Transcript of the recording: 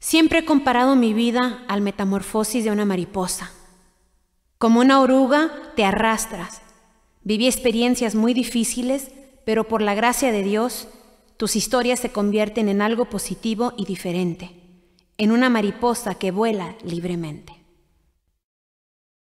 Siempre he comparado mi vida al metamorfosis de una mariposa. Como una oruga te arrastras. Viví experiencias muy difíciles, pero por la gracia de Dios, tus historias se convierten en algo positivo y diferente, en una mariposa que vuela libremente.